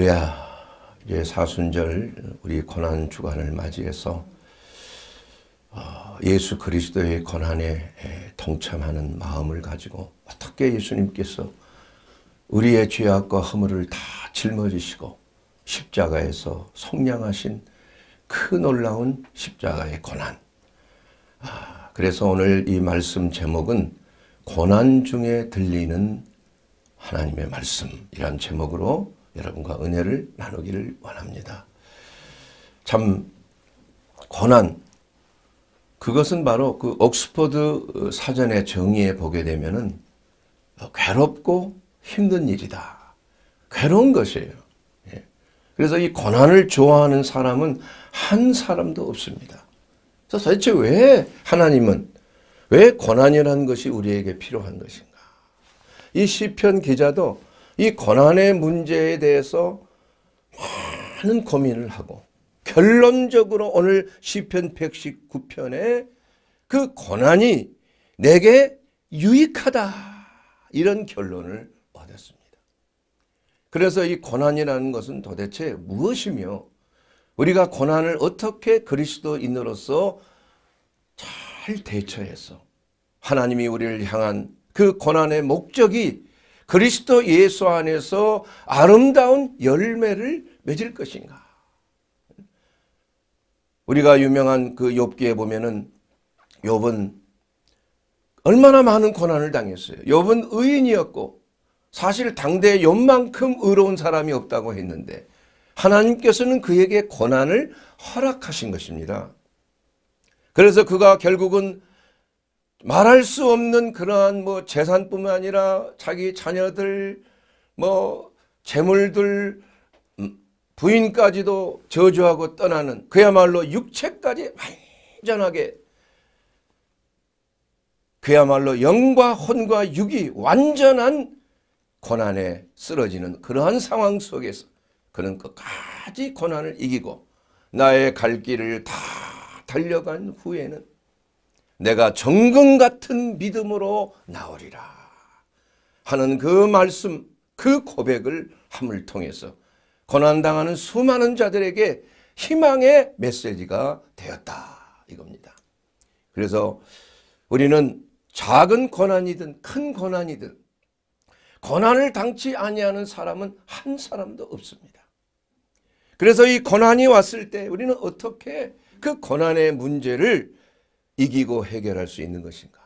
할렐루야. 이제 사순절 우리 고난 주간을 맞이해서 어, 예수 그리스도의 고난에 동참하는 마음을 가지고 어떻게 예수님께서 우리의 죄악과 허물을 다 짊어지시고 십자가에서 성량하신 그 놀라운 십자가의 고난. 아, 그래서 오늘 이 말씀 제목은 고난 중에 들리는 하나님의 말씀이란 제목으로 여러분과 은혜를 나누기를 원합니다. 참 고난 그것은 바로 그 옥스퍼드 사전의 정의에 보게 되면은 괴롭고 힘든 일이다. 괴로운 것이에요. 예. 그래서 이 고난을 좋아하는 사람은 한 사람도 없습니다. 그래서 도대체 왜 하나님은 왜 고난이라는 것이 우리에게 필요한 것인가? 이 시편 기자도 이 권한의 문제에 대해서 많은 고민을 하고 결론적으로 오늘 시편 119편에 그 권한이 내게 유익하다 이런 결론을 얻었습니다. 그래서 이권한이라는 것은 도대체 무엇이며 우리가 권한을 어떻게 그리스도인으로서 잘 대처해서 하나님이 우리를 향한 그권한의 목적이 그리스도 예수 안에서 아름다운 열매를 맺을 것인가. 우리가 유명한 그 욥기에 보면은 욥은 얼마나 많은 고난을 당했어요. 욥은 의인이었고 사실 당대 욥만큼 의로운 사람이 없다고 했는데 하나님께서는 그에게 고난을 허락하신 것입니다. 그래서 그가 결국은 말할 수 없는 그러한 뭐 재산뿐만 아니라 자기 자녀들 뭐 재물들 음, 부인까지도 저주하고 떠나는 그야말로 육체까지 완전하게 그야말로 영과 혼과 육이 완전한 고난에 쓰러지는 그러한 상황 속에서 그는 끝까지 고난을 이기고 나의 갈 길을 다 달려간 후에는 내가 정금 같은 믿음으로 나오리라 하는 그 말씀 그 고백을 함을 통해서 고난당하는 수많은 자들에게 희망의 메시지가 되었다 이겁니다. 그래서 우리는 작은 고난이든 큰 고난이든 고난을 당치 아니하는 사람은 한 사람도 없습니다. 그래서 이 고난이 왔을 때 우리는 어떻게 그 고난의 문제를 이기고 해결할 수 있는 것인가?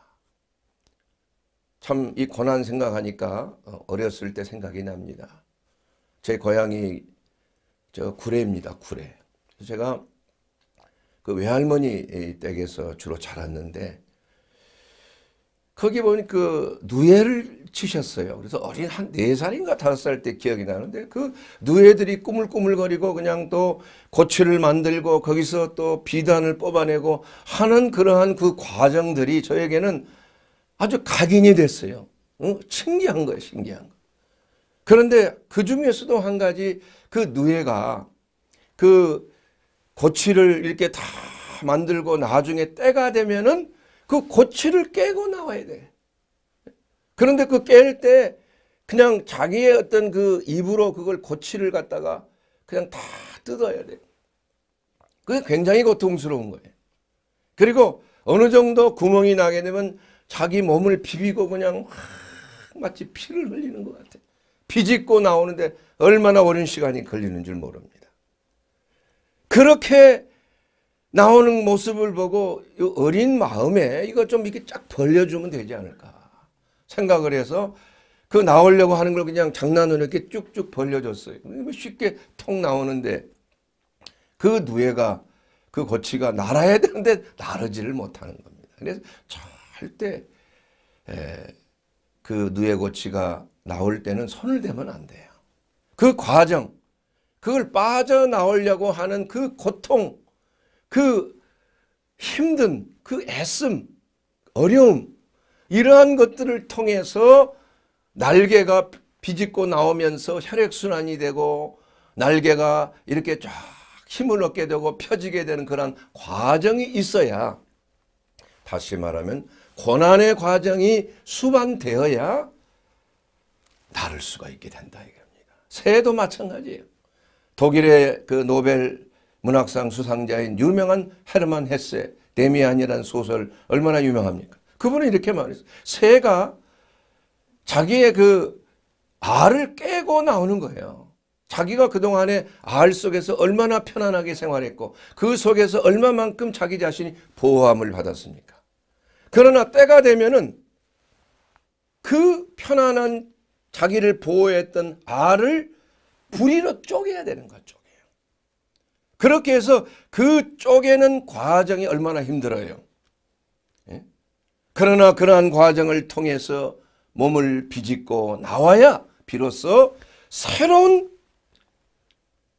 참 이 고난 생각하니까 어, 어렸을 때 생각이 납니다. 제 고향이 저 구례입니다. 구례. 제가 그 외할머니 댁에서 주로 자랐는데 거기 보니 그 누에를 치셨어요. 그래서 어린 한 네살인가 다섯 살 때 기억이 나는데 그 누에들이 꾸물꾸물거리고 그냥 또 고추를 만들고 거기서 또 비단을 뽑아내고 하는 그러한 그 과정들이 저에게는 아주 각인이 됐어요. 응? 신기한 거예요. 신기한 거. 그런데 그 중에서도 한 가지 그 누에가 그고치를 이렇게 다 만들고 나중에 때가 되면은 그 고치를 깨고 나와야 돼. 그런데 그 깰 때 그냥 자기의 어떤 그 입으로 그걸 고치를 갖다가 그냥 다 뜯어야 돼. 그게 굉장히 고통스러운 거예요. 그리고 어느 정도 구멍이 나게 되면 자기 몸을 비비고 그냥 확 마치 피를 흘리는 것 같아. 비집고 나오는데 얼마나 오랜 시간이 걸리는 줄 모릅니다. 그렇게 나오는 모습을 보고 이 어린 마음에 이거 좀 이렇게 쫙 벌려주면 되지 않을까 생각을 해서 그 나오려고 하는 걸 그냥 장난으로 이렇게 쭉쭉 벌려줬어요. 쉽게 통 나오는데 그 누에가 그 고치가 날아야 되는데 나르지를 못하는 겁니다. 그래서 절대 에, 그 누에 고치가 나올 때는 손을 대면 안 돼요. 그 과정, 그걸 빠져나오려고 하는 그 고통, 그 힘든 그 애씀, 어려움 이러한 것들을 통해서 날개가 비집고 나오면서 혈액순환이 되고 날개가 이렇게 쫙 힘을 얻게 되고 펴지게 되는 그런 과정이 있어야 다시 말하면 고난의 과정이 수반되어야 나를 수가 있게 된다 이겁니다. 새도 마찬가지예요. 독일의 그 노벨 문학상 수상자인 유명한 헤르만 헤세 데미안이라는 소설 얼마나 유명합니까? 그분은 이렇게 말했어요. 새가 자기의 그 알을 깨고 나오는 거예요. 자기가 그동안에 알 속에서 얼마나 편안하게 생활했고 그 속에서 얼마만큼 자기 자신이 보호함을 받았습니까? 그러나 때가 되면은 그 편안한 자기를 보호했던 알을 부리로 쪼개야 되는 거죠. 그렇게 해서 그 쪼개는 과정이 얼마나 힘들어요. 예? 그러나 그러한 과정을 통해서 몸을 비집고 나와야 비로소 새로운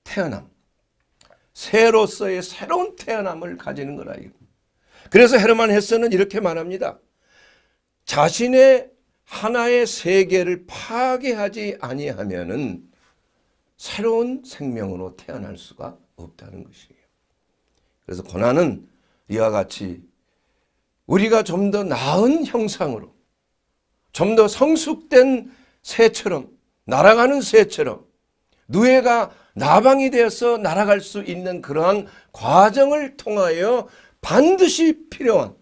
태어남, 새로서의 새로운 태어남을 가지는 거라. 그래서 헤르만 헤스는 이렇게 말합니다. 자신의 하나의 세계를 파괴하지 아니하면은 새로운 생명으로 태어날 수가 없다는 것이에요. 그래서 고난은 이와 같이 우리가 좀 더 나은 형상으로 좀 더 성숙된 새처럼 날아가는 새처럼 누에가 나방이 되어서 날아갈 수 있는 그러한 과정을 통하여 반드시 필요한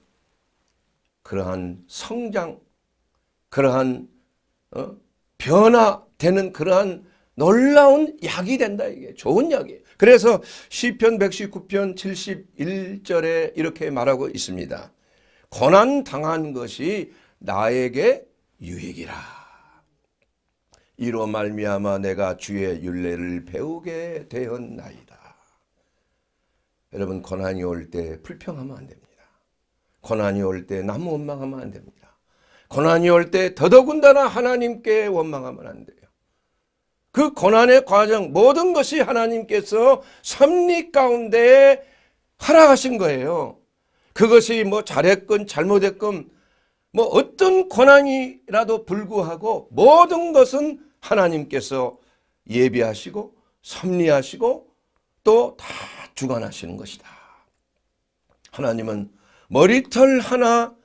그러한 성장, 그러한 어? 변화되는 그러한 놀라운 약이 된다 이게 좋은 약이에요. 그래서 시편 119편 71절에 이렇게 말하고 있습니다. 고난 당한 것이 나에게 유익이라. 이로 말미암아 내가 주의 윤례를 배우게 되었나이다. 여러분 고난이 올 때 불평하면 안 됩니다. 고난이 올 때남 원망하면 안 됩니다. 고난이 올 때 더더군다나 하나님께 원망하면 안 돼요. 그 고난의 과정 모든 것이 하나님께서 섭리 가운데 허락하신 거예요. 그것이 뭐 잘했건 잘못했건 뭐 어떤 고난이라도 불구하고 모든 것은 하나님께서 예비하시고 섭리하시고 또 다 주관하시는 것이다. 하나님은 머리털 하나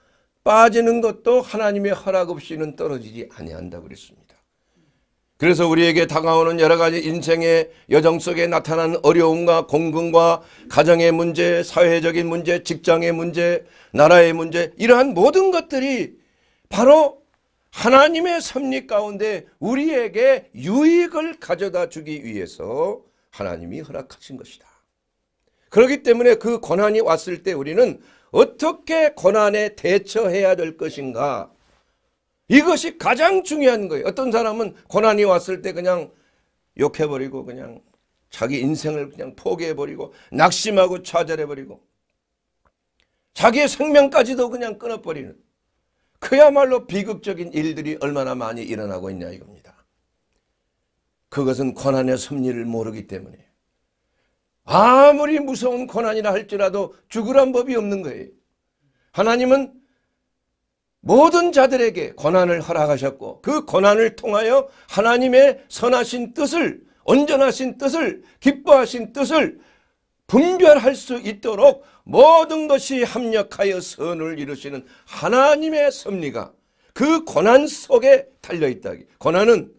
빠지는 것도 하나님의 허락 없이는 떨어지지 아니한다 그랬습니다. 그래서 우리에게 다가오는 여러 가지 인생의 여정 속에 나타나는 어려움과 공근과 가정의 문제, 사회적인 문제, 직장의 문제, 나라의 문제 이러한 모든 것들이 바로 하나님의 섭리 가운데 우리에게 유익을 가져다 주기 위해서 하나님이 허락하신 것이다. 그렇기 때문에 그 고난이 왔을 때 우리는 어떻게 고난에 대처해야 될 것인가 이것이 가장 중요한 거예요. 어떤 사람은 고난이 왔을 때 그냥 욕해버리고 그냥 자기 인생을 그냥 포기해버리고 낙심하고 좌절해버리고 자기의 생명까지도 그냥 끊어버리는 그야말로 비극적인 일들이 얼마나 많이 일어나고 있냐 이겁니다. 그것은 고난의 섭리를 모르기 때문에 아무리 무서운 고난이라 할지라도 죽으란 법이 없는 거예요. 하나님은 모든 자들에게 권한을 허락하셨고 그 권한을 통하여 하나님의 선하신 뜻을 온전하신 뜻을 기뻐하신 뜻을 분별할 수 있도록 모든 것이 합력하여 선을 이루시는 하나님의 섭리가 그 권한 속에 달려있다. 권한은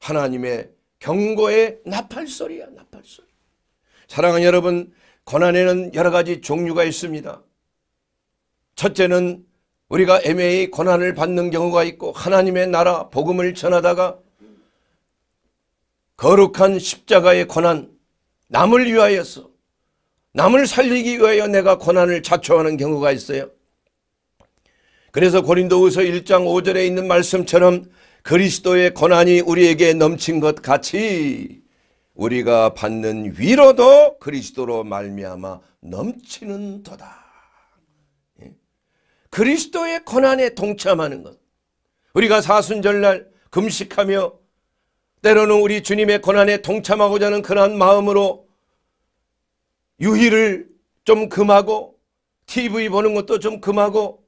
하나님의 경고의 나팔소리야 나팔소리. 사랑하는 여러분 권한에는 여러 가지 종류가 있습니다. 첫째는 우리가 애매히 고난을 받는 경우가 있고 하나님의 나라 복음을 전하다가 거룩한 십자가의 고난 남을 위하여서 남을 살리기 위하여 내가 고난을 자초하는 경우가 있어요. 그래서 고린도후서 1장 5절에 있는 말씀처럼 그리스도의 고난이 우리에게 넘친 것 같이 우리가 받는 위로도 그리스도로 말미암아 넘치는 도다. 그리스도의 고난에 동참하는 것. 우리가 사순절날 금식하며 때로는 우리 주님의 고난에 동참하고자 하는 그러한 마음으로 유희를 좀 금하고 TV 보는 것도 좀 금하고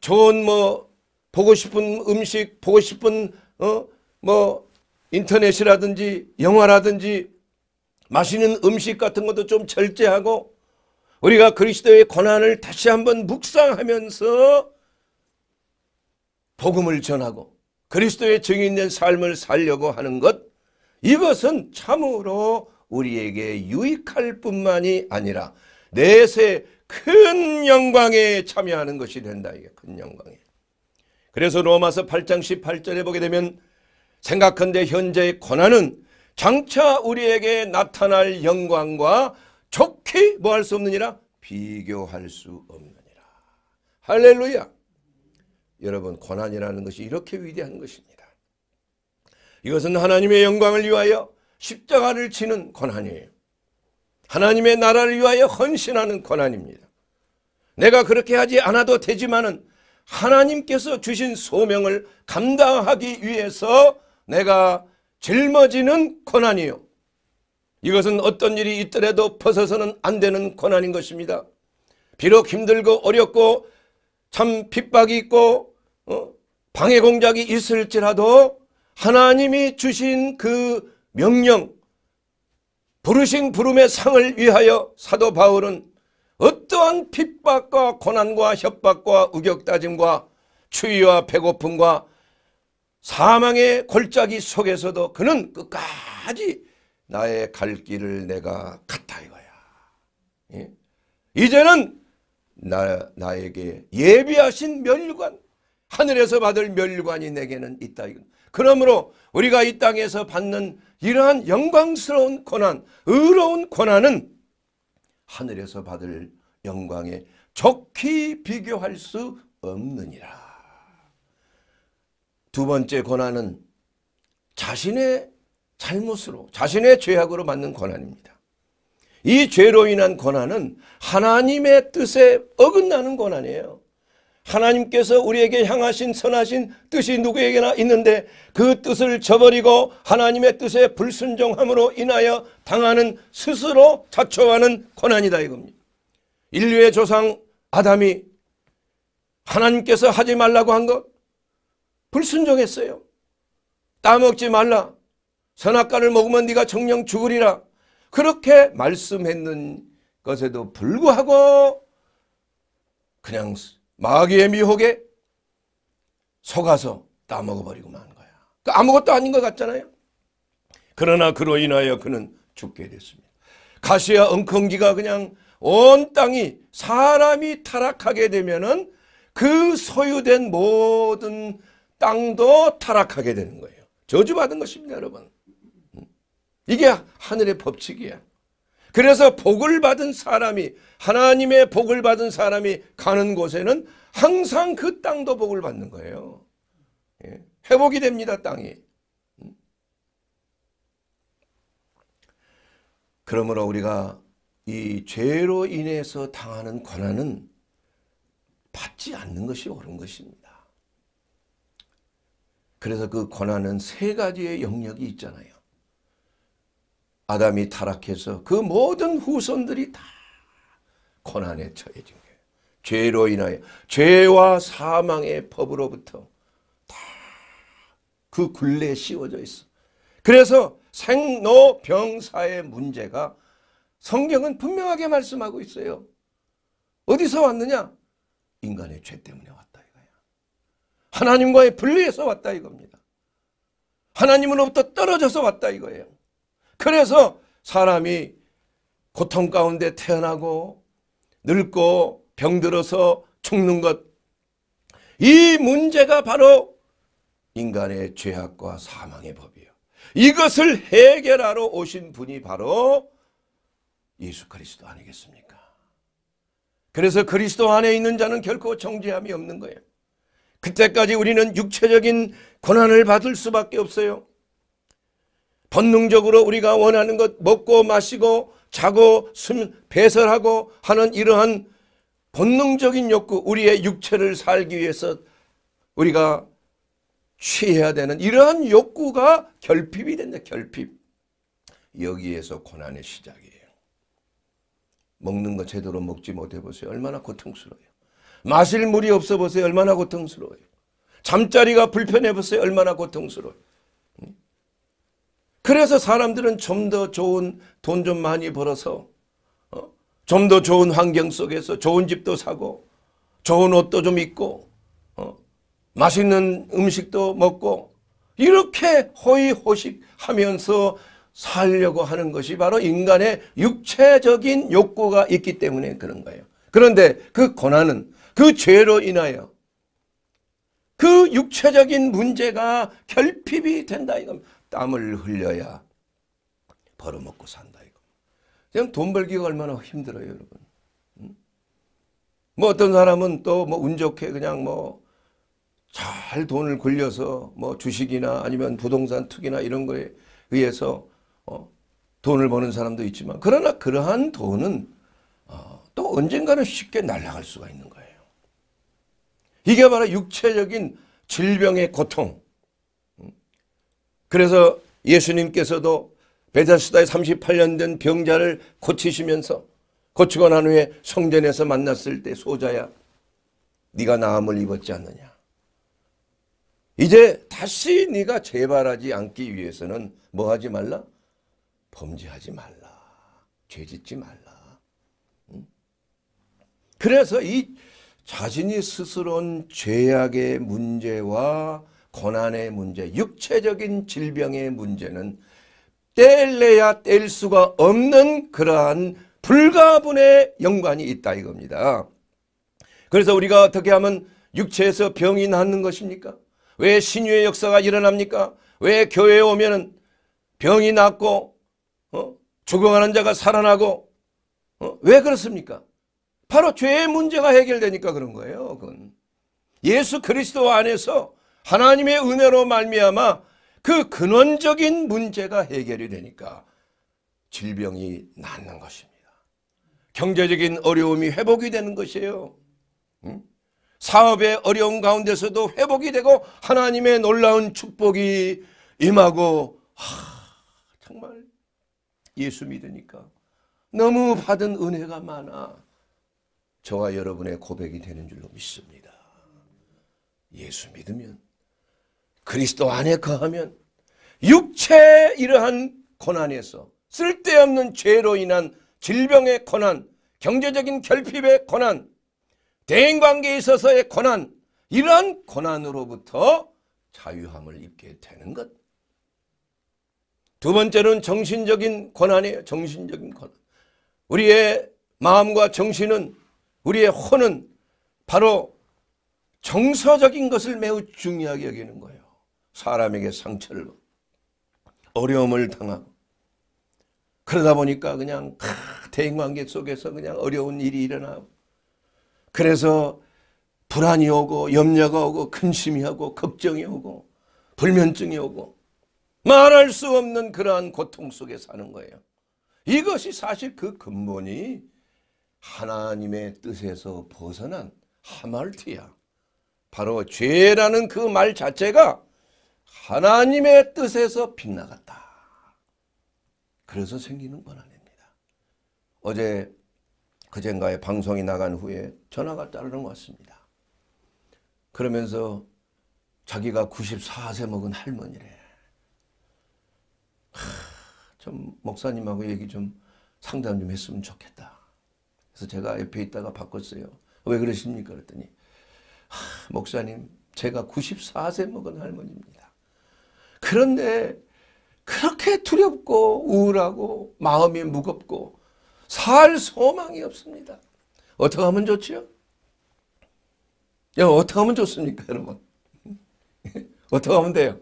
좋은 뭐 보고 싶은 음식, 보고 싶은 어 뭐 인터넷이라든지 영화라든지 맛있는 음식 같은 것도 좀 절제하고 우리가 그리스도의 권한을 다시 한번 묵상하면서 복음을 전하고 그리스도의 정의 있는 삶을 살려고 하는 것 이것은 참으로 우리에게 유익할 뿐만이 아니라 내세 큰 영광에 참여하는 것이 된다. 이게 큰 영광에. 그래서 로마서 8장 18절에 보게 되면 생각한데 현재의 고난은 장차 우리에게 나타날 영광과 좋게 뭐 할 수 없느니라 비교할 수 없느니라. 할렐루야. 여러분 권한이라는 것이 이렇게 위대한 것입니다. 이것은 하나님의 영광을 위하여 십자가를 치는 권한이에요 하나님의 나라를 위하여 헌신하는 권한입니다 내가 그렇게 하지 않아도 되지만은 하나님께서 주신 소명을 감당하기 위해서 내가 짊어지는 권한이요 이것은 어떤 일이 있더라도 벗어서는 안 되는 권한인 것입니다. 비록 힘들고 어렵고 참 핍박이 있고 어? 방해 공작이 있을지라도 하나님이 주신 그 명령 부르신 부름의 상을 위하여 사도 바울은 어떠한 핍박과 고난과 협박과 우격다짐과 추위와 배고픔과 사망의 골짜기 속에서도 그는 끝까지 나의 갈 길을 내가 갔다 이거야. 예? 이제는 나, 나에게 예비하신 멸관 하늘에서 받을 멸관이 내게는 있다. 그러므로 우리가 이 땅에서 받는 이러한 영광스러운 고난, 의로운 고난은 하늘에서 받을 영광에 적히 비교할 수 없느니라. 두 번째 고난은 자신의 잘못으로 자신의 죄악으로 받는 권한입니다. 이 죄로 인한 권한은 하나님의 뜻에 어긋나는 권한이에요. 하나님께서 우리에게 향하신 선하신 뜻이 누구에게나 있는데 그 뜻을 저버리고 하나님의 뜻에 불순종함으로 인하여 당하는 스스로 자초하는 권한이다 이겁니다. 인류의 조상 아담이 하나님께서 하지 말라고 한 것 불순종했어요. 따먹지 말라. 선악과를 먹으면 네가 정령 죽으리라. 그렇게 말씀했는 것에도 불구하고 그냥 마귀의 미혹에 속아서 따먹어버리고 만 거야. 그 아무것도 아닌 것 같잖아요. 그러나 그로 인하여 그는 죽게 됐습니다. 가시와 엉겅기가 그냥 온 땅이 사람이 타락하게 되면은 그 소유된 모든 땅도 타락하게 되는 거예요. 저주받은 것입니다, 여러분. 이게 하늘의 법칙이야. 그래서 복을 받은 사람이 하나님의 복을 받은 사람이 가는 곳에는 항상 그 땅도 복을 받는 거예요. 예, 회복이 됩니다 땅이. 음? 그러므로 우리가 이 죄로 인해서 당하는 권한은 받지 않는 것이 옳은 것입니다. 그래서 그 권한은 세 가지의 영역이 있잖아요. 아담이 타락해서 그 모든 후손들이 다 고난에 처해진 거예요. 죄로 인하여 죄와 사망의 법으로부터 다 그 굴레에 씌워져 있어. 그래서 생로병사의 문제가 성경은 분명하게 말씀하고 있어요. 어디서 왔느냐? 인간의 죄 때문에 왔다 이거야. 하나님과의 분리에서 왔다 이겁니다. 하나님으로부터 떨어져서 왔다 이거예요. 그래서 사람이 고통 가운데 태어나고 늙고 병들어서 죽는 것. 이 문제가 바로 인간의 죄악과 사망의 법이에요. 이것을 해결하러 오신 분이 바로 예수 그리스도 아니겠습니까? 그래서 그리스도 안에 있는 자는 결코 정죄함이 없는 거예요. 그때까지 우리는 육체적인 고난을 받을 수밖에 없어요. 본능적으로 우리가 원하는 것 먹고 마시고 자고 숨 배설하고 하는 이러한 본능적인 욕구 우리의 육체를 살기 위해서 우리가 취해야 되는 이러한 욕구가 결핍이 된다. 결핍. 여기에서 고난의 시작이에요. 먹는 거 제대로 먹지 못해 보세요. 얼마나 고통스러워요. 마실 물이 없어 보세요. 얼마나 고통스러워요. 잠자리가 불편해 보세요. 얼마나 고통스러워요. 그래서 사람들은 좀 더 좋은 돈 좀 많이 벌어서 어? 좀 더 좋은 환경 속에서 좋은 집도 사고 좋은 옷도 좀 입고 어? 맛있는 음식도 먹고 이렇게 호의호식하면서 살려고 하는 것이 바로 인간의 육체적인 욕구가 있기 때문에 그런 거예요. 그런데 그 고난은 그 죄로 인하여 그 육체적인 문제가 결핍이 된다 이겁니다. 땀을 흘려야 벌어먹고 산다 이거. 지금 돈 벌기가 얼마나 힘들어요 여러분. 응? 뭐 어떤 사람은 또 뭐 운 좋게 그냥 뭐 잘 돈을 굴려서 뭐 주식이나 아니면 부동산 투기나 이런 거에 의해서 어, 돈을 버는 사람도 있지만 그러나 그러한 돈은 어, 또 언젠가는 쉽게 날아갈 수가 있는 거예요. 이게 바로 육체적인 질병의 고통 그래서 예수님께서도 베자스다의 38년 된 병자를 고치시면서 고치고 난 후에 성전에서 만났을 때 소자야 네가 나음을 입었지 않느냐 이제 다시 네가 재발하지 않기 위해서는 뭐 하지 말라? 범죄하지 말라 죄 짓지 말라 그래서 이 자신이 스스로 죄악의 문제와 고난의 문제, 육체적인 질병의 문제는 뗄래야 뗄 수가 없는 그러한 불가분의 연관이 있다 이겁니다. 그래서 우리가 어떻게 하면 육체에서 병이 낫는 것입니까? 왜 신유의 역사가 일어납니까? 왜 교회에 오면 병이 낫고 어? 죽어가는 자가 살아나고 어? 왜 그렇습니까? 바로 죄의 문제가 해결되니까 그런 거예요. 그건 예수 그리스도 안에서 하나님의 은혜로 말미암아 그 근원적인 문제가 해결이 되니까 질병이 낫는 것입니다. 경제적인 어려움이 회복이 되는 것이에요. 응? 사업의 어려운 가운데서도 회복이 되고 하나님의 놀라운 축복이 임하고 하, 정말 예수 믿으니까 너무 받은 은혜가 많아 저와 여러분의 고백이 되는 줄로 믿습니다. 예수 믿으면 그리스도 안에 거하면 육체의 이러한 고난에서 쓸데없는 죄로 인한 질병의 고난, 경제적인 결핍의 고난, 대인관계에 있어서의 고난, 이러한 고난으로부터 자유함을 입게 되는 것. 두 번째는 정신적인 고난이에요. 정신적인 고난. 우리의 마음과 정신은 우리의 혼은 바로 정서적인 것을 매우 중요하게 여기는 거예요. 사람에게 상처를 어려움을 당하고 그러다 보니까 그냥 대인관계 속에서 그냥 어려운 일이 일어나고 그래서 불안이 오고 염려가 오고 근심이 오고 걱정이 오고 불면증이 오고 말할 수 없는 그러한 고통 속에 사는 거예요. 이것이 사실 그 근본이 하나님의 뜻에서 벗어난 하말티야. 바로 죄라는 그 말 자체가 하나님의 뜻에서 빗나갔다. 그래서 생기는 건 아닙니다. 어제 그젠가에 방송이 나간 후에 전화가 따르는 것 같습니다. 그러면서 자기가 94세 먹은 할머니래. 하, 좀 목사님하고 얘기 좀 상담 좀 했으면 좋겠다. 그래서 제가 옆에 있다가 바꿨어요. 왜 그러십니까? 그랬더니 하, 목사님 제가 94세 먹은 할머니입니다. 그런데 그렇게 두렵고 우울하고 마음이 무겁고 살 소망이 없습니다. 어떻게 하면 좋지요? 야, 어떻게 하면 좋습니까, 여러분? 어떻게 하면 돼요?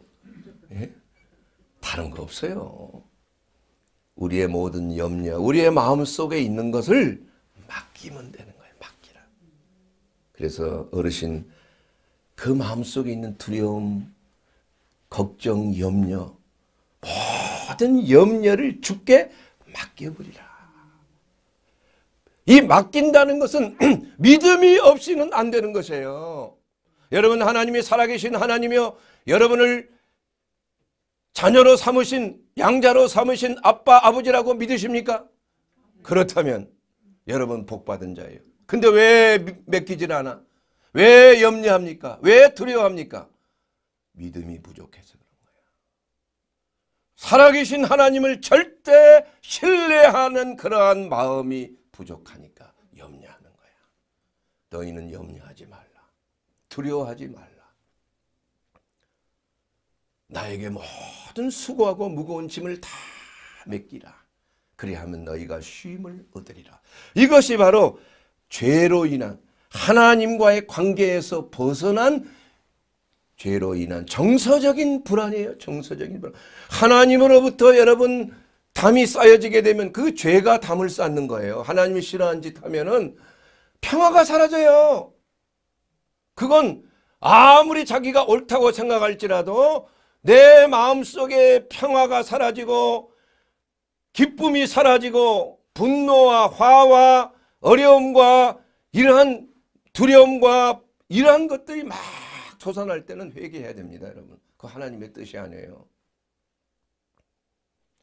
예? 다른 거 없어요. 우리의 모든 염려, 우리의 마음 속에 있는 것을 맡기면 되는 거예요. 맡기라. 그래서 어르신, 그 마음 속에 있는 두려움, 걱정, 염려 모든 염려를 죽게 맡겨버리라. 이 맡긴다는 것은 믿음이 없이는 안 되는 것이에요. 여러분 하나님이 살아계신 하나님이요 여러분을 자녀로 삼으신 양자로 삼으신 아빠 아버지라고 믿으십니까? 그렇다면 여러분 복받은 자예요. 근데 왜 맡기질 않아? 왜 염려합니까? 왜 두려워합니까? 믿음이 부족해서 그런 거야. 살아계신 하나님을 절대 신뢰하는 그러한 마음이 부족하니까 염려하는 거야. 너희는 염려하지 말라. 두려워하지 말라. 나에게 모든 수고하고 무거운 짐을 다 맡기라. 그리하면 너희가 쉼을 얻으리라. 이것이 바로 죄로 인한 하나님과의 관계에서 벗어난 죄로 인한 정서적인 불안이에요. 정서적인 불안. 하나님으로부터 여러분 담이 쌓여지게 되면 그 죄가 담을 쌓는 거예요. 하나님이 싫어하는 짓 하면은 평화가 사라져요. 그건 아무리 자기가 옳다고 생각할지라도 내 마음속에 평화가 사라지고 기쁨이 사라지고 분노와 화와 어려움과 이러한 두려움과 이러한 것들이 막 초산할 때는 회개해야 됩니다. 여러분. 그 하나님의 뜻이 아니에요.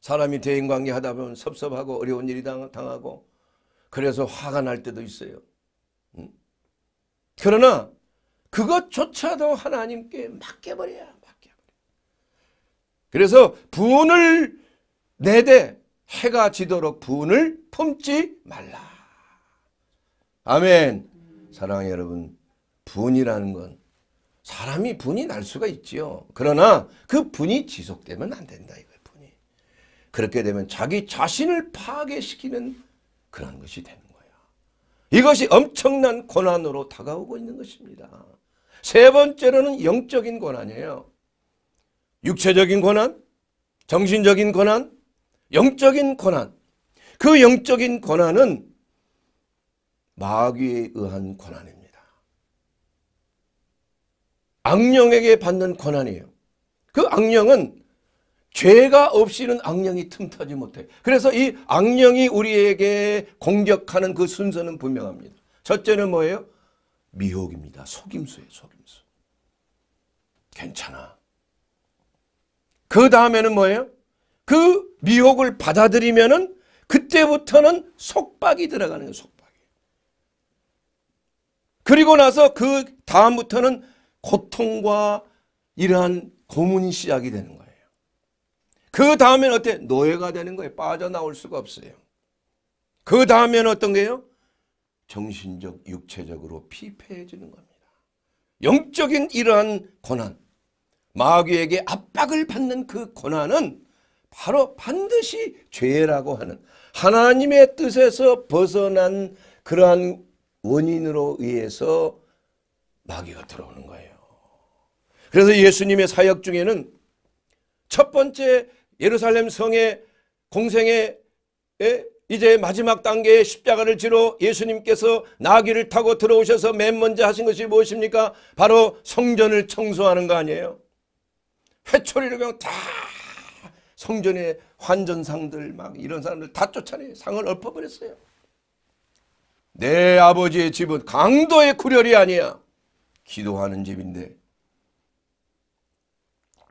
사람이 대인관계 하다 보면 섭섭하고 어려운 일이 당하고 그래서 화가 날 때도 있어요. 그러나 그것조차도 하나님께 맡겨버려야 맡겨버려. 그래서 분을 내대 해가 지도록 분을 품지 말라. 아멘. 사랑해 여러분 분이라는 건 사람이 분이 날 수가 있지요. 그러나 그 분이 지속되면 안 된다 이거예요. 분이. 그렇게 되면 자기 자신을 파괴시키는 그런 것이 되는 거예요. 이것이 엄청난 고난으로 다가오고 있는 것입니다. 세 번째로는 영적인 고난이에요. 육체적인 고난, 정신적인 고난, 영적인 고난. 그 영적인 고난은 마귀에 의한 고난입니다. 악령에게 받는 권한이에요. 그 악령은 죄가 없이는 악령이 틈타지 못해. 그래서 이 악령이 우리에게 공격하는 그 순서는 분명합니다. 첫째는 뭐예요? 미혹입니다. 속임수예요. 속임수. 괜찮아. 그 다음에는 뭐예요? 그 미혹을 받아들이면은 그때부터는 속박이 들어가는 거예요. 속박이. 그리고 나서 그 다음부터는 고통과 이러한 고문이 시작이 되는 거예요. 그 다음엔 어때? 노예가 되는 거예요. 빠져나올 수가 없어요. 그 다음엔 어떤 게요? 정신적, 육체적으로 피폐해지는 겁니다. 영적인 이러한 고난, 마귀에게 압박을 받는 그 고난은 바로 반드시 죄라고 하는 하나님의 뜻에서 벗어난 그러한 원인으로 의해서 마귀가 들어오는 거예요. 그래서 예수님의 사역 중에는 첫 번째 예루살렘 성의 공생의 이제 마지막 단계의 십자가를 지로 예수님께서 나귀를 타고 들어오셔서 맨 먼저 하신 것이 무엇입니까? 바로 성전을 청소하는 거 아니에요? 회초리를 그냥 다 성전의 환전상들 막 이런 사람들 다 쫓아내 상을 엎어버렸어요. 내 아버지의 집은 강도의 구렬이 아니야. 기도하는 집인데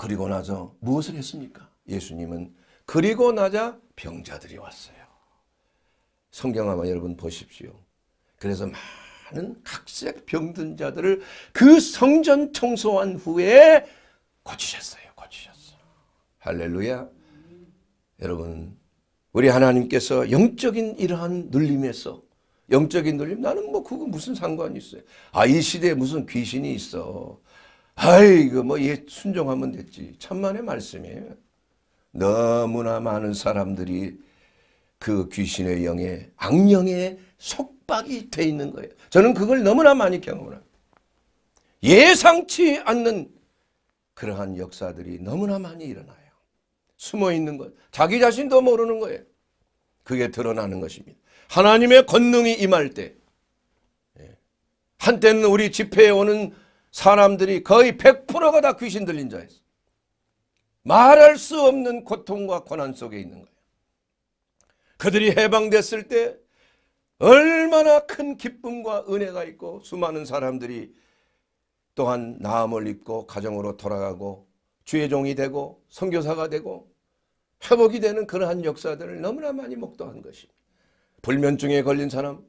그리고 나서 무엇을 했습니까? 예수님은 그리고 나자 병자들이 왔어요. 성경 아마 여러분 보십시오. 그래서 많은 각색 병든 자들을 그 성전 청소한 후에 고치셨어요. 고치셨어. 할렐루야. 여러분 우리 하나님께서 영적인 이러한 눌림에서 영적인 눌림 나는 뭐 그거 무슨 상관이 있어요. 아이 시대에 무슨 귀신이 있어. 아이 그뭐얘 순종하면 됐지. 천만의 말씀이에요. 너무나 많은 사람들이 그 귀신의 영에 악령에 속박이 돼 있는 거예요. 저는 그걸 너무나 많이 경험을 합니다. 예상치 않는 그러한 역사들이 너무나 많이 일어나요. 숨어 있는 것, 자기 자신도 모르는 거예요. 그게 드러나는 것입니다. 하나님의 권능이 임할 때 예. 한때는 우리 집회에 오는 사람들이 거의 100%가 다 귀신 들린 자였어. 말할 수 없는 고통과 고난 속에 있는 거예요. 그들이 해방됐을 때 얼마나 큰 기쁨과 은혜가 있고 수많은 사람들이 또한 나음을 입고 가정으로 돌아가고 주의 종이 되고 선교사가 되고 회복이 되는 그러한 역사들을 너무나 많이 목도한 것입니다. 불면증에 걸린 사람,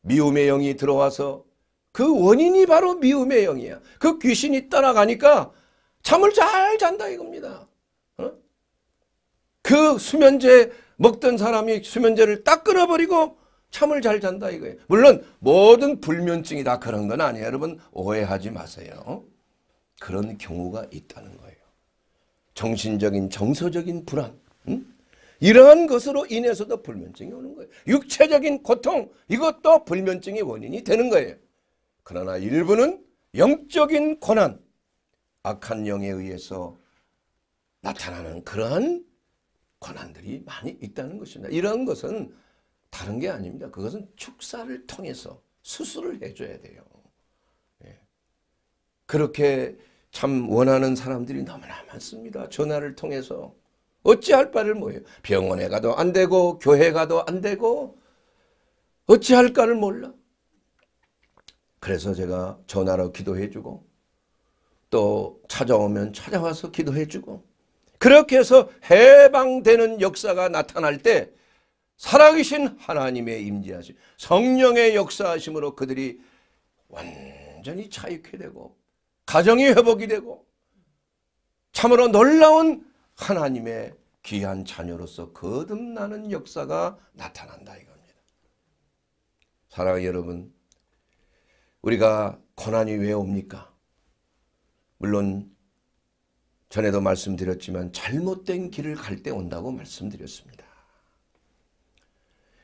미움의 영이 들어와서 그 원인이 바로 미움의 영이야. 그 귀신이 따라가니까 잠을 잘 잔다 이겁니다. 어? 그 수면제 먹던 사람이 수면제를 딱 끊어버리고 잠을 잘 잔다 이거예요. 물론 모든 불면증이 다 그런 건 아니에요. 여러분 오해하지 마세요. 그런 경우가 있다는 거예요. 정신적인 정서적인 불안 응? 이러한 것으로 인해서도 불면증이 오는 거예요. 육체적인 고통 이것도 불면증의 원인이 되는 거예요. 그러나 일부는 영적인 권한, 악한 영에 의해서 나타나는 그러한 권한들이 많이 있다는 것입니다. 이런 것은 다른 게 아닙니다. 그것은 축사를 통해서 수술을 해줘야 돼요. 예. 그렇게 참 원하는 사람들이 너무나 많습니다. 전화를 통해서 어찌할 바를 뭐예요. 병원에 가도 안 되고 교회 가도 안 되고 어찌할 까를 몰라. 그래서 제가 전화로 기도해주고 또 찾아오면 찾아와서 기도해주고 그렇게 해서 해방되는 역사가 나타날 때 살아계신 하나님의 임재하심 성령의 역사하심으로 그들이 완전히 자유케 되고 가정이 회복이 되고 참으로 놀라운 하나님의 귀한 자녀로서 거듭나는 역사가 나타난다 이겁니다. 사랑하는 여러분 우리가 고난이 왜 옵니까? 물론 전에도 말씀드렸지만 잘못된 길을 갈 때 온다고 말씀드렸습니다.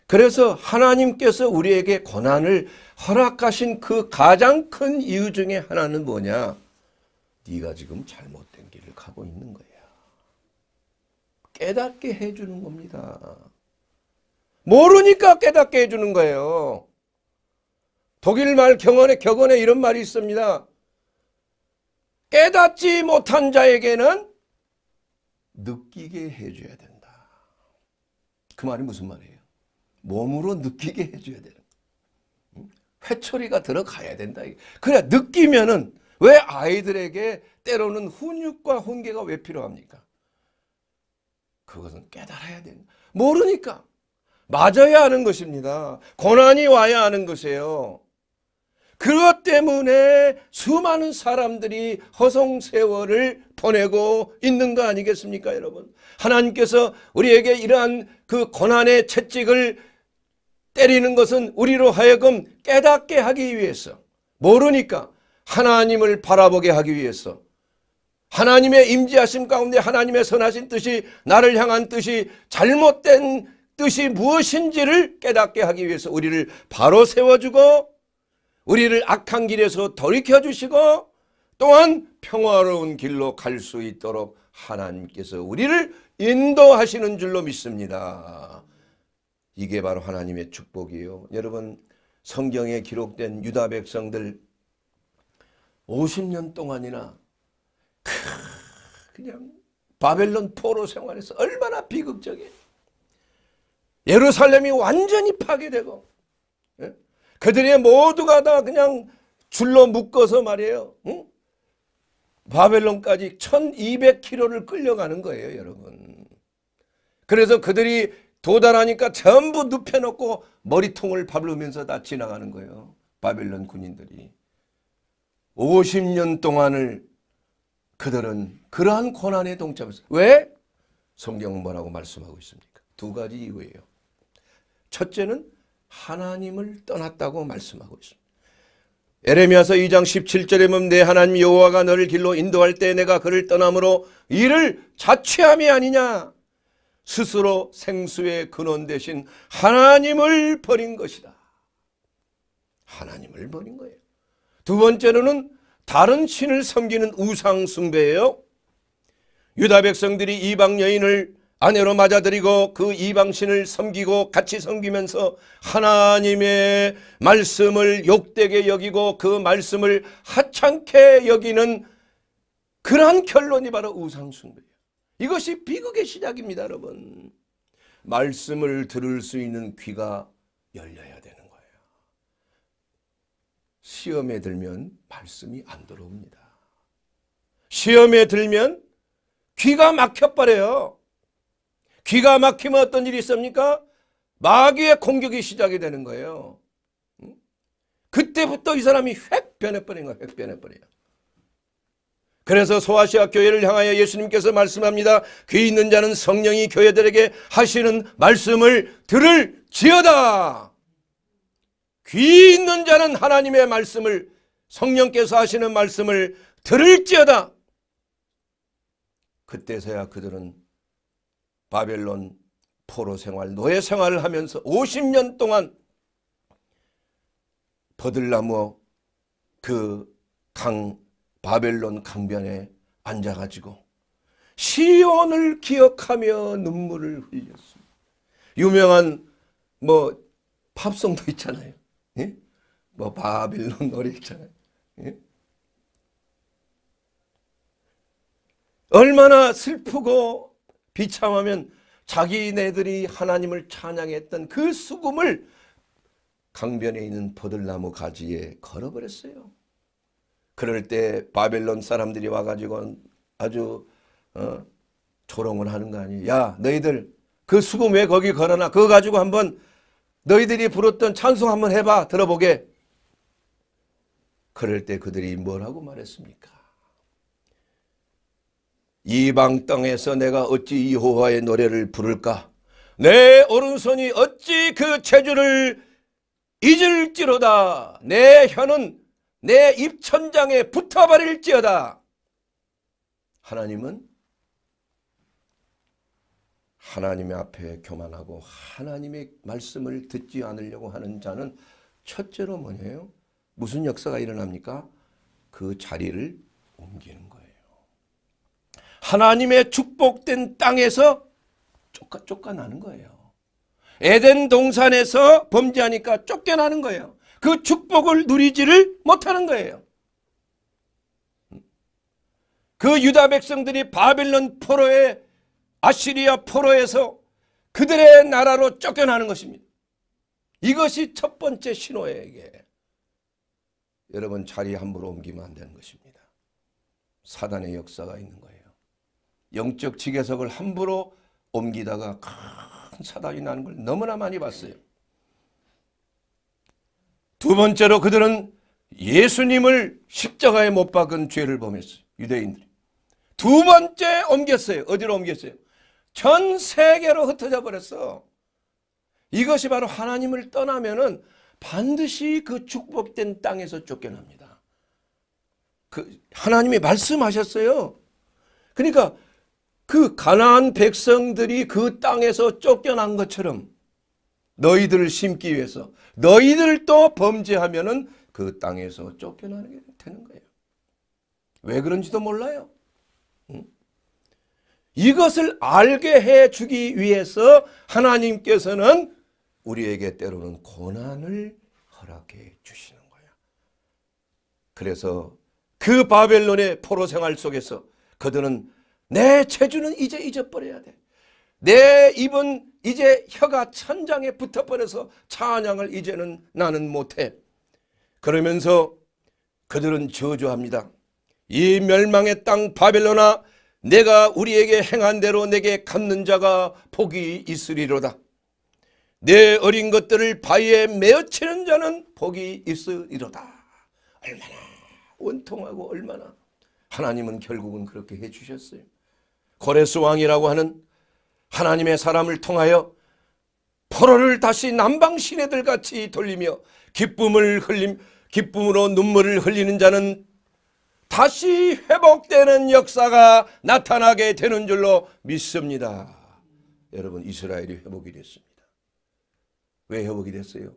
그래서 하나님께서 우리에게 고난을 허락하신 그 가장 큰 이유 중에 하나는 뭐냐? 네가 지금 잘못된 길을 가고 있는 거야. 깨닫게 해주는 겁니다. 모르니까 깨닫게 해주는 거예요. 독일말 경원에 격언에 이런 말이 있습니다. 깨닫지 못한 자에게는 느끼게 해줘야 된다. 그 말이 무슨 말이에요? 몸으로 느끼게 해줘야 되는 회초리가 들어가야 된다. 그래 느끼면은 왜 아이들에게 때로는 훈육과 훈계가 왜 필요합니까? 그것은 깨달아야 된다. 모르니까 맞아야 하는 것입니다. 고난이 와야 하는 것이에요. 그것 때문에 수많은 사람들이 허송 세월을 보내고 있는 거 아니겠습니까 여러분 하나님께서 우리에게 이러한 그 고난의 채찍을 때리는 것은 우리로 하여금 깨닫게 하기 위해서 모르니까 하나님을 바라보게 하기 위해서 하나님의 임재하심 가운데 하나님의 선하신 뜻이 나를 향한 뜻이 잘못된 뜻이 무엇인지를 깨닫게 하기 위해서 우리를 바로 세워주고 우리를 악한 길에서 돌이켜 주시고 또한 평화로운 길로 갈 수 있도록 하나님께서 우리를 인도하시는 줄로 믿습니다. 이게 바로 하나님의 축복이요. 여러분 성경에 기록된 유다 백성들 50년 동안이나 그냥 바벨론 포로 생활에서 얼마나 비극적이에요. 예루살렘이 완전히 파괴되고 그들이 모두가 다 그냥 줄로 묶어서 말이에요. 응? 바벨론까지 1200km를 끌려가는 거예요, 여러분. 그래서 그들이 도달하니까 전부 눕혀놓고 머리통을 밟으면서 다 지나가는 거예요. 바벨론 군인들이. 50년 동안을 그들은 그러한 고난에 동참했어요. 왜? 성경은 뭐라고 말씀하고 있습니까? 두 가지 이유예요. 첫째는 하나님을 떠났다고 말씀하고 있습니다. 에레미야서 2장 17절에 보면 내 하나님 여호와가 너를 길로 인도할 때 내가 그를 떠남으로 이를 자취함이 아니냐 스스로 생수의 근원 대신 하나님을 버린 것이다. 하나님을 버린 거예요. 두 번째로는 다른 신을 섬기는 우상 숭배예요. 유다 백성들이 이방 여인을 아내로 맞아들이고 그 이방신을 섬기고 같이 섬기면서 하나님의 말씀을 욕되게 여기고 그 말씀을 하찮게 여기는 그러한 결론이 바로 우상숭배예요. 이것이 비극의 시작입니다 여러분. 말씀을 들을 수 있는 귀가 열려야 되는 거예요. 시험에 들면 말씀이 안 들어옵니다. 시험에 들면 귀가 막혀버려요. 귀가 막히면 어떤 일이 있습니까? 마귀의 공격이 시작이 되는 거예요. 그때부터 이 사람이 획 변해버린 거예요. 획 변해버려요. 그래서 소아시아 교회를 향하여 예수님께서 말씀합니다. 귀 있는 자는 성령이 교회들에게 하시는 말씀을 들을 지어다. 귀 있는 자는 하나님의 말씀을 성령께서 하시는 말씀을 들을지어다. 그때서야 그들은 바벨론 포로 생활, 노예 생활을 하면서 50년 동안 버들나무 그 강 바벨론 강변에 앉아가지고 시온을 기억하며 눈물을 흘렸습니다. 유명한 뭐 팝송도 있잖아요. 예? 뭐바벨론 노래 있잖아요. 예? 얼마나 슬프고 비참하면 자기네들이 하나님을 찬양했던 그 수금을 강변에 있는 포들나무 가지에 걸어버렸어요. 그럴 때 바벨론 사람들이 와가지고 아주 어, 조롱을 하는 거 아니에요. 야 너희들 그 수금 왜 거기 걸어놔. 그거 가지고 한번 너희들이 불었던 찬송 한번 해봐 들어보게. 그럴 때 그들이 뭐라고 말했습니까? 이방 땅에서 내가 어찌 이호와의 노래를 부를까? 내 오른손이 어찌 그 체주를 잊을지로다. 내 혀는 내 입천장에 붙어버릴지어다. 하나님은 하나님 앞에 교만하고 하나님의 말씀을 듣지 않으려고 하는 자는 첫째로 뭐예요? 무슨 역사가 일어납니까? 그 자리를 옮기는 거. 하나님의 축복된 땅에서 쫓겨, 쫓겨나는 거예요. 에덴 동산에서 범죄하니까 쫓겨나는 거예요. 그 축복을 누리지를 못하는 거예요. 그 유다 백성들이 바벨론 포로에 아시리아 포로에서 그들의 나라로 쫓겨나는 것입니다. 이것이 첫 번째 신호에게 여러분 자리 함부로 옮기면 안 되는 것입니다. 사단의 역사가 있는 거예요. 영적 지게석을 함부로 옮기다가 큰 사단이 나는 걸 너무나 많이 봤어요. 두 번째로 그들은 예수님을 십자가에 못 박은 죄를 범했어요. 유대인들이. 두 번째 옮겼어요. 어디로 옮겼어요? 전 세계로 흩어져 버렸어. 이것이 바로 하나님을 떠나면은 반드시 그 축복된 땅에서 쫓겨납니다. 그 하나님이 말씀하셨어요. 그러니까 그가난한 백성들이 그 땅에서 쫓겨난 것처럼 너희들을 심기 위해서 너희들도 범죄하면은 그 땅에서 쫓겨나는 게 되는 거예요. 왜 그런지도 몰라요. 응? 이것을 알게 해 주기 위해서 하나님께서는 우리에게 때로는 고난을 허락해 주시는 거야. 그래서 그 바벨론의 포로 생활 속에서 그들은 내 체주는 이제 잊어버려야 돼. 내 입은 이제 혀가 천장에 붙어버려서 찬양을 이제는 나는 못해. 그러면서 그들은 저주합니다. 이 멸망의 땅 바벨로나 내가 우리에게 행한 대로 내게 갚는 자가 복이 있으리로다. 내 어린 것들을 바위에 메어치는 자는 복이 있으리로다. 얼마나 원통하고 얼마나 하나님은 결국은 그렇게 해주셨어요. 고레스 왕이라고 하는 하나님의 사람을 통하여 포로를 다시 남방 시내들 같이 돌리며 기쁨을 흘림 기쁨으로 눈물을 흘리는 자는 다시 회복되는 역사가 나타나게 되는 줄로 믿습니다. 여러분 이스라엘이 회복이 됐습니다. 왜 회복이 됐어요?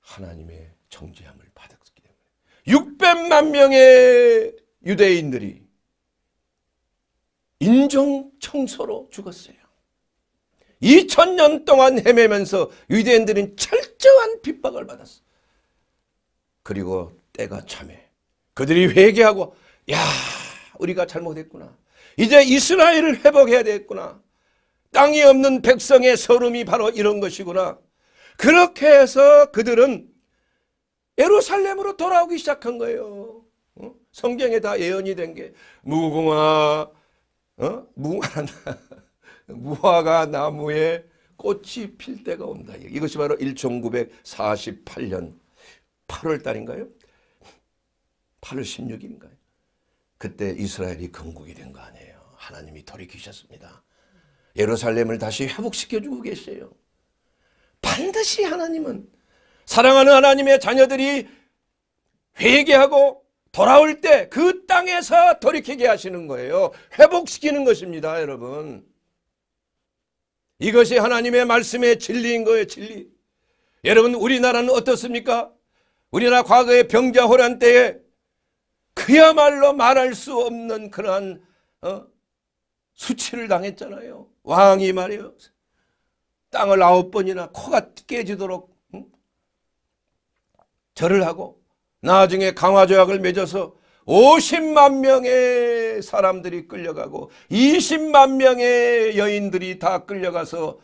하나님의 정죄함을 받았기 때문에 600만 명의 유대인들이 인종청소로 죽었어요. 2000년 동안 헤매면서 유대인들은 철저한 핍박을 받았어. 그리고 때가 참해. 그들이 회개하고 야 우리가 잘못했구나. 이제 이스라엘을 회복해야 되겠구나. 땅이 없는 백성의 서름이 바로 이런 것이구나. 그렇게 해서 그들은 예루살렘으로 돌아오기 시작한 거예요. 성경에 다 예언이 된 게 무궁화 어? 무화과, 무화과 나무에 꽃이 필 때가 온다. 이것이 바로 1948년 8월 달인가요? 8월 16일인가요? 그때 이스라엘이 건국이 된 거 아니에요. 하나님이 돌이키셨습니다. 예루살렘을 다시 회복시켜주고 계세요. 반드시 하나님은 사랑하는 하나님의 자녀들이 회개하고 돌아올 때 그 땅에서 돌이키게 하시는 거예요. 회복시키는 것입니다, 여러분. 이것이 하나님의 말씀의 진리인 거예요, 진리. 여러분, 우리나라는 어떻습니까? 우리나라 과거의 병자 호란 때에 그야말로 말할 수 없는 그러한 어? 수치를 당했잖아요. 왕이 말이요. 땅을 아홉 번이나 코가 깨지도록 응? 절을 하고 나중에 강화 조약을 맺어서 50만 명의 사람들이 끌려가고 20만 명의 여인들이 다 끌려가서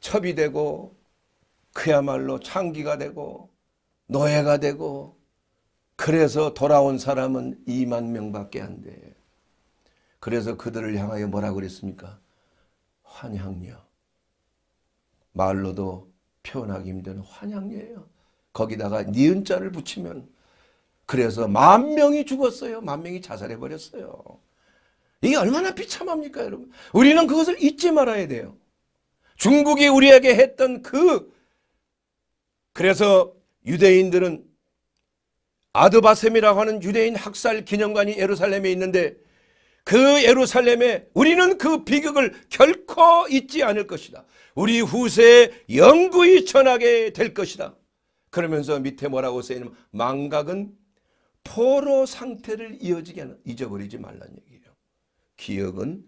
첩이되고 그야말로 창기가 되고 노예가 되고 그래서 돌아온 사람은 2만 명밖에 안 돼. 그래서 그들을 향하여 뭐라고 그랬습니까? 환향녀. 말로도 표현하기 힘든 환향녀예요. 거기다가 니은자를 붙이면 그래서 만 명이 죽었어요. 만 명이 자살해 버렸어요. 이게 얼마나 비참합니까 여러분. 우리는 그것을 잊지 말아야 돼요. 중국이 우리에게 했던 그 그래서 유대인들은 아드바셈이라고 하는 유대인 학살 기념관이 예루살렘에 있는데 그 예루살렘에 우리는 그 비극을 결코 잊지 않을 것이다. 우리 후세에 영구히 전하게 될 것이다. 그러면서 밑에 뭐라고 써있냐면 망각은 포로 상태를 이어지게 하는 잊어버리지 말란 얘기예요. 기억은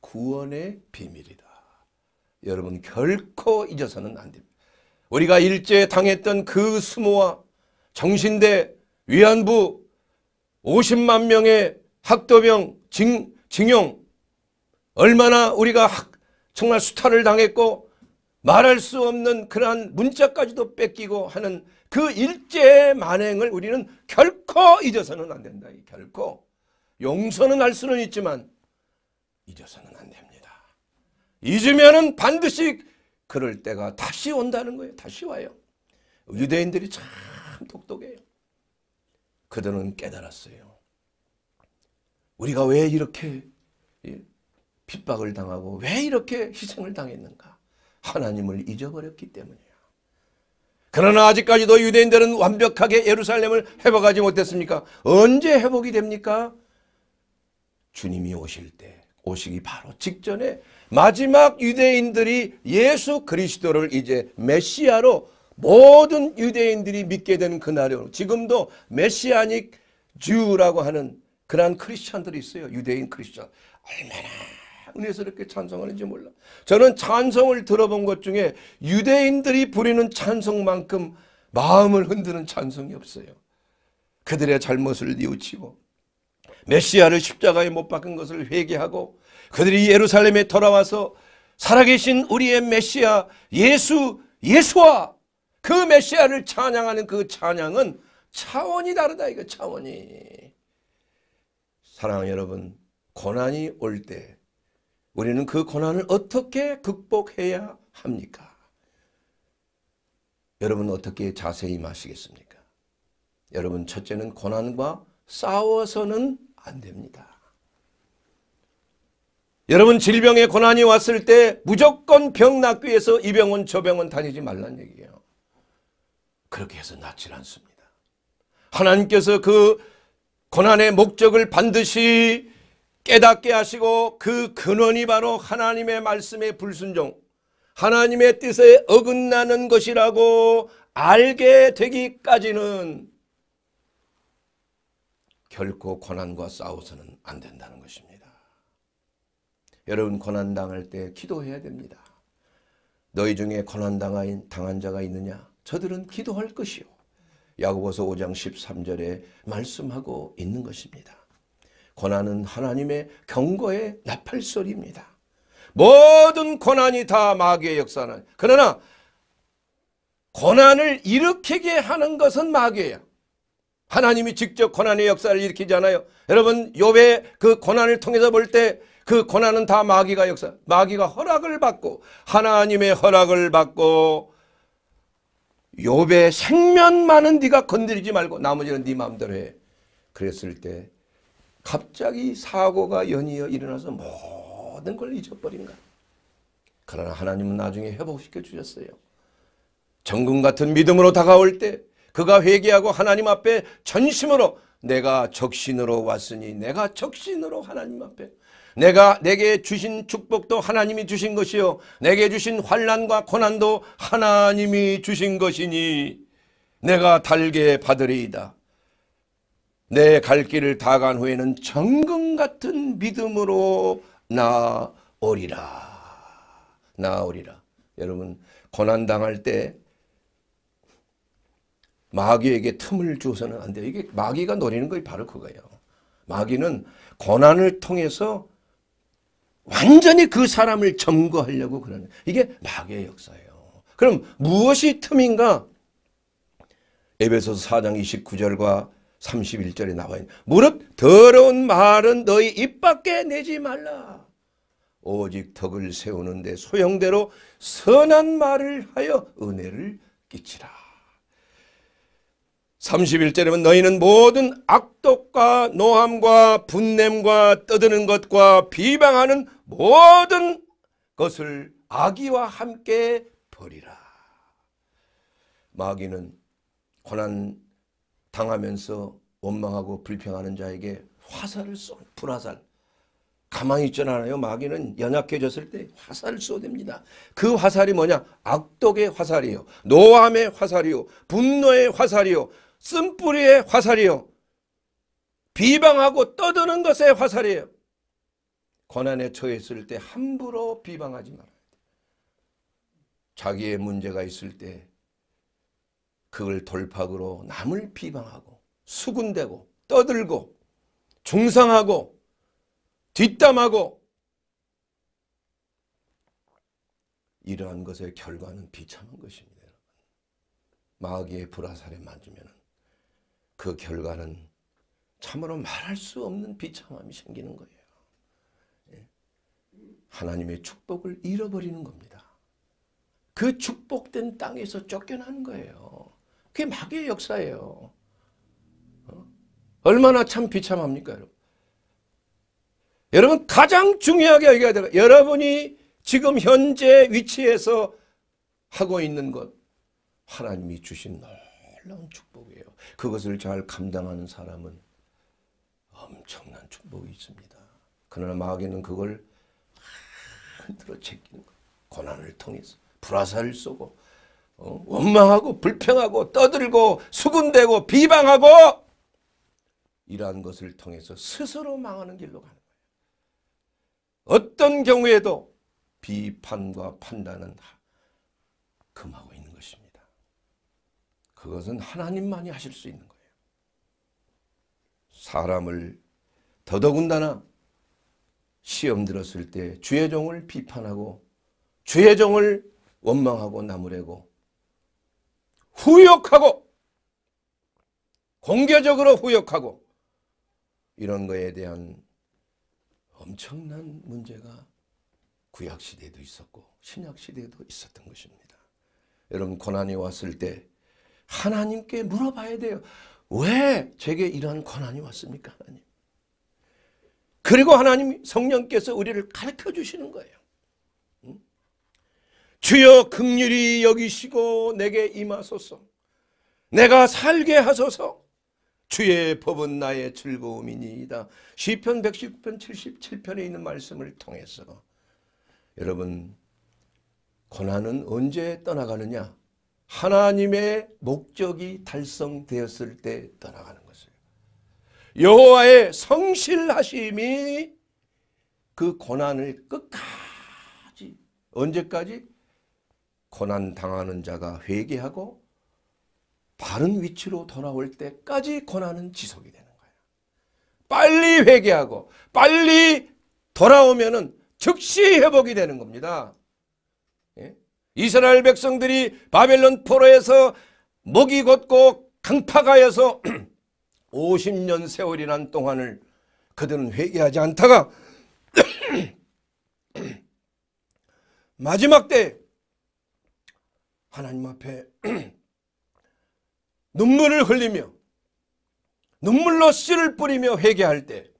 구원의 비밀이다. 여러분 결코 잊어서는 안 됩니다. 우리가 일제에 당했던 그 수모와 정신대 위안부 50만 명의 학도병 징, 용 얼마나 우리가 학, 정말 수탈을 당했고 말할 수 없는 그러한 문자까지도 뺏기고 하는 그 일제의 만행을 우리는 결코 잊어서는 안 된다. 결코 용서는 할 수는 있지만 잊어서는 안 됩니다. 잊으면 반드시 그럴 때가 다시 온다는 거예요. 다시 와요. 유대인들이 참 똑똑해요. 그들은 깨달았어요. 우리가 왜 이렇게 핍박을 당하고 왜 이렇게 희생을 당했는가? 하나님을 잊어버렸기 때문이에요. 그러나 아직까지도 유대인들은 완벽하게 예루살렘을 회복하지 못했습니까? 언제 회복이 됩니까? 주님이 오실 때, 오시기 바로 직전에 마지막 유대인들이 예수 그리스도를 이제 메시아로 모든 유대인들이 믿게 된그날이 지금도 메시아닉 주라고 하는 그러 크리스천들이 있어요. 유대인 크리스천. 얼마나 분위기에서 렇게 찬송하는지 몰라. 저는 찬송을 들어본 것 중에 유대인들이 부리는 찬송만큼 마음을 흔드는 찬송이 없어요. 그들의 잘못을 뉘우치고 메시아를 십자가에 못 박은 것을 회개하고 그들이 예루살렘에 돌아와서 살아계신 우리의 메시아 예수 예수와 그 메시아를 찬양하는 그 찬양은 차원이 다르다 이거 차원이 사랑 여러분 고난이 올때 우리는 그 고난을 어떻게 극복해야 합니까? 여러분 어떻게 자세히 마시겠습니까? 여러분 첫째는 고난과 싸워서는 안 됩니다. 여러분 질병에 고난이 왔을 때 무조건 병 낫기 위해서 이 병원 저 병원 다니지 말란 얘기예요. 그렇게 해서 낫질 않습니다. 하나님께서 그 고난의 목적을 반드시 깨닫게 하시고 그 근원이 바로 하나님의 말씀의 불순종, 하나님의 뜻에 어긋나는 것이라고 알게 되기까지는 결코 고난과 싸워서는 안 된다는 것입니다. 여러분 고난 당할 때 기도해야 됩니다. 너희 중에 고난 당한 자가 있느냐? 저들은 기도할 것이요. 야고보서 5장 13절에 말씀하고 있는 것입니다. 고난은 하나님의 경고의 나팔소리입니다. 모든 고난이 다 마귀의 역사는 그러나 고난을 일으키게 하는 것은 마귀예요. 하나님이 직접 고난의 역사를 일으키잖아요. 여러분 요배 그 고난을 통해서 볼 때 그 고난은 다 마귀가 역사. 마귀가 허락을 받고 하나님의 허락을 받고 요배 생명만은 네가 건드리지 말고 나머지는 네 마음대로 해. 그랬을 때 갑자기 사고가 연이어 일어나서 모든 걸 잊어버린 거 그러나 하나님은 나중에 회복시켜 주셨어요. 정금 같은 믿음으로 다가올 때 그가 회개하고 하나님 앞에 전심으로 내가 적신으로 왔으니 내가 적신으로 하나님 앞에 내가 내게 주신 축복도 하나님이 주신 것이요 내게 주신 환란과 고난도 하나님이 주신 것이니 내가 달게 받으리이다. 내갈 길을 다 간 후에는 정금 같은 믿음으로 나오리라. 나오리라. 여러분 고난 당할 때 마귀에게 틈을 주어서는 안 돼요. 이게 마귀가 노리는 거 바로 그거예요. 마귀는 고난을 통해서 완전히 그 사람을 점거하려고 그러는 이게 마귀의 역사예요. 그럼 무엇이 틈인가? 에베소서 4장 29절과 31절에 나와 있는 무릇 더러운 말은 너희 입 밖에 내지 말라. 오직 덕을 세우는데 소형대로 선한 말을 하여 은혜를 끼치라. 31절에 보면 너희는 모든 악독과 노함과 분냄과 떠드는 것과 비방하는 모든 것을 악의와 함께 버리라. 마귀는 고난 당하면서 원망하고 불평하는 자에게 화살을 쏜 불화살. 가만히 있잖아요. 마귀는 연약해졌을 때 화살을 쏘댑니다. 그 화살이 뭐냐? 악독의 화살이요. 노함의 화살이요. 분노의 화살이요. 쓴뿌리의 화살이요. 비방하고 떠드는 것의 화살이에요. 권한에 처했을 때 함부로 비방하지 말아야 돼. 자기의 문제가 있을 때 그걸 돌파구로 남을 비방하고 수군대고 떠들고 중상하고 뒷담하고 이러한 것의 결과는 비참한 것입니다. 마귀의 불화살에 맞으면 그 결과는 참으로 말할 수 없는 비참함이 생기는 거예요. 예? 하나님의 축복을 잃어버리는 겁니다. 그 축복된 땅에서 쫓겨난 거예요. 그게 마귀의 역사예요. 어? 얼마나 참 비참합니까, 여러분? 여러분 가장 중요하게 여겨야 돼 여러분이 지금 현재 위치에서 하고 있는 것 하나님이 주신 놀라운 축복이에요. 그것을 잘 감당하는 사람은 엄청난 축복이 있습니다. 그러나 마귀는 그걸 흔들어 챙기는 거 고난을 통해서 불화살을 쏘고 어, 원망하고 불평하고 떠들고 수군대고 비방하고 이러한 것을 통해서 스스로 망하는 길로 가는 거예요. 어떤 경우에도 비판과 판단은 금하고 있는 것입니다. 그것은 하나님만이 하실 수 있는 거예요. 사람을 더더군다나 시험 들었을 때 주의 종을 비판하고 주의 종을 원망하고 나무래고 후욕하고 공개적으로 후욕하고 이런 거에 대한 엄청난 문제가 구약 시대에도 있었고 신약 시대에도 있었던 것입니다. 여러분 고난이 왔을 때 하나님께 물어봐야 돼요. 왜 제게 이러한 고난이 왔습니까, 하나님? 그리고 하나님 성령께서 우리를 가르쳐 주시는 거예요. 주여 극률이 여기시고 내게 임하소서. 내가 살게 하소서. 주의 법은 나의 즐거움이니이다. 시편 119편 77편에 있는 말씀을 통해서 여러분 고난은 언제 떠나가느냐? 하나님의 목적이 달성되었을 때 떠나가는 것이 여호와의 성실하심이 그 고난을 끝까지 언제까지 고난 당하는 자가 회개하고 바른 위치로 돌아올 때까지 고난은 지속이 되는 거예요. 빨리 회개하고 빨리 돌아오면은 즉시 회복이 되는 겁니다. 예? 이스라엘 백성들이 바벨론 포로에서 먹이 걷고 강파가에서 50년 세월이란 동안을 그들은 회개하지 않다가 마지막 때 하나님 앞에 눈물을 흘리며 눈물로 씨를 뿌리며 회개할 때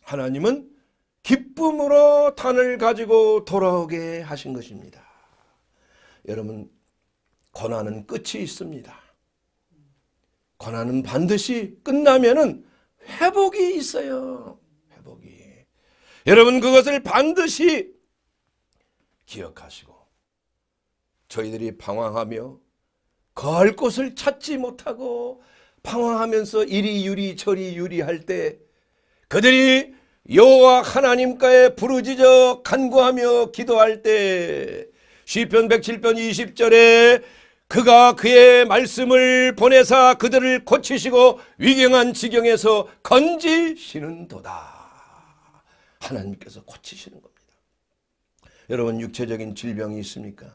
하나님은 기쁨으로 탄을 가지고 돌아오게 하신 것입니다. 여러분 권한은 끝이 있습니다. 권한은 반드시 끝나면은 회복이 있어요. 회복이. 여러분 그것을 반드시 기억하시고 저희들이 방황하며 걸 곳을 찾지 못하고 방황하면서 이리 유리 저리 유리할 때 그들이 여호와 하나님과의 부르짖어 간구하며 기도할 때 시편 107편 20절에 그가 그의 말씀을 보내사 그들을 고치시고 위경한 지경에서 건지시는도다. 하나님께서 고치시는 겁니다. 여러분 육체적인 질병이 있습니까?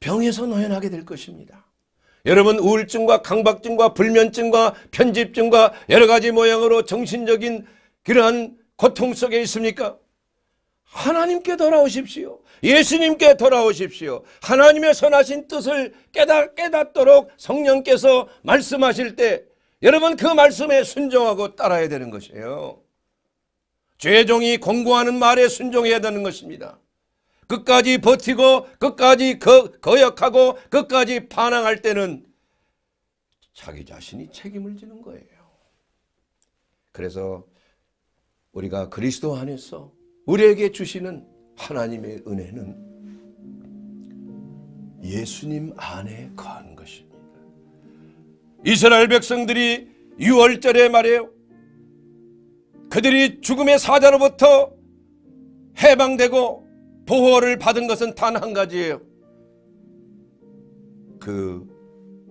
병에서 노연하게 될 것입니다. 여러분 우울증과 강박증과 불면증과 편집증과 여러 가지 모양으로 정신적인 그러한 고통 속에 있습니까? 하나님께 돌아오십시오. 예수님께 돌아오십시오. 하나님의 선하신 뜻을 깨닫, 깨닫도록 성령께서 말씀하실 때 여러분 그 말씀에 순종하고 따라야 되는 것이에요. 죄종이 공고하는 말에 순종해야 되는 것입니다. 끝까지 버티고 끝까지 거, 거역하고 끝까지 반항할 때는 자기 자신이 책임을 지는 거예요. 그래서 우리가 그리스도 안에서 우리에게 주시는 하나님의 은혜는 예수님 안에 거하 것입니다. 이스라엘 백성들이 6월절에 말해요. 그들이 죽음의 사자로부터 해방되고 보호를 받은 것은 단 한 가지예요. 그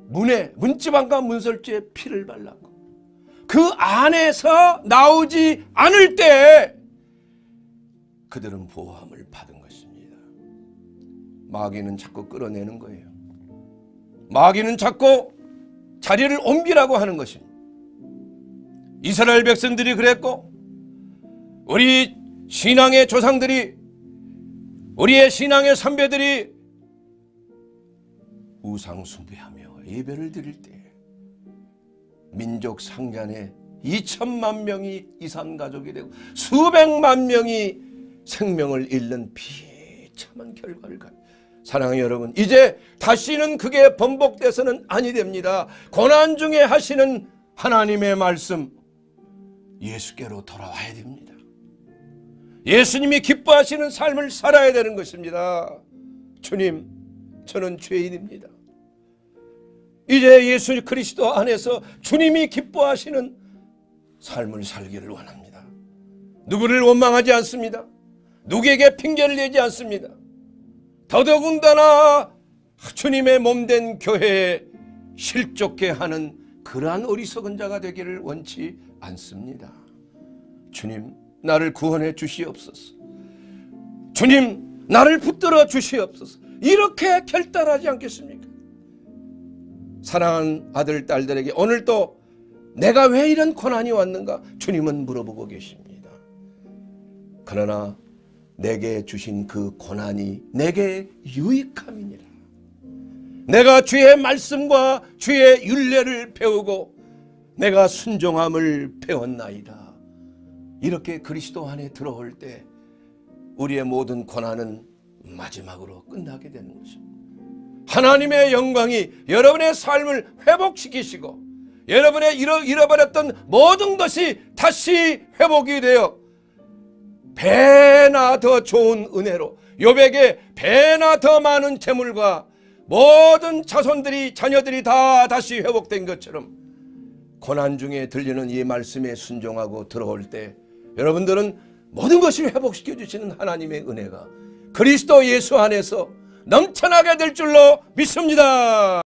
문에 문지방과 문설주에 피를 발랐고 그 안에서 나오지 않을 때 그들은 보호함을 받은 것입니다. 마귀는 자꾸 끌어내는 거예요. 마귀는 자꾸 자리를 옮기라고 하는 것입니다. 이스라엘 백성들이 그랬고 우리 신앙의 조상들이 우리의 신앙의 선배들이 우상 숭배하며 예배를 드릴 때 민족 상잔에 2천만 명이 이산 가족이 되고 수백만 명이 생명을 잃는 비참한 결과를 가 사랑하는 여러분 이제 다시는 그게 번복돼서는 아니 됩니다. 고난 중에 하시는 하나님의 말씀 예수께로 돌아와야 됩니다. 예수님이 기뻐하시는 삶을 살아야 되는 것입니다. 주님, 저는 죄인입니다. 이제 예수 그리스도 안에서 주님이 기뻐하시는 삶을 살기를 원합니다. 누구를 원망하지 않습니다. 누구에게 핑계를 내지 않습니다. 더더군다나 주님의 몸된 교회에 실족해 하는 그러한 어리석은 자가 되기를 원치 않습니다. 주님, 나를 구원해 주시옵소서. 주님, 나를 붙들어 주시옵소서. 이렇게 결단하지 않겠습니까? 사랑하 아들, 딸들에게 오늘도 내가 왜 이런 고난이 왔는가? 주님은 물어보고 계십니다. 그러나 내게 주신 그 고난이 내게 유익함이니라. 내가 주의 말씀과 주의 윤례를 배우고 내가 순종함을 배웠나이다. 이렇게 그리스도 안에 들어올 때 우리의 모든 고난은 마지막으로 끝나게 되는 것입니다. 하나님의 영광이 여러분의 삶을 회복시키시고 여러분의 잃어버렸던 모든 것이 다시 회복이 되어 배나 더 좋은 은혜로 요백에 배나 더 많은 재물과 모든 자손들이 자녀들이 다 다시 회복된 것처럼 고난 중에 들리는 이 말씀에 순종하고 들어올 때 여러분들은 모든 것을 회복시켜 주시는 하나님의 은혜가 그리스도 예수 안에서 넘쳐나게 될 줄로 믿습니다.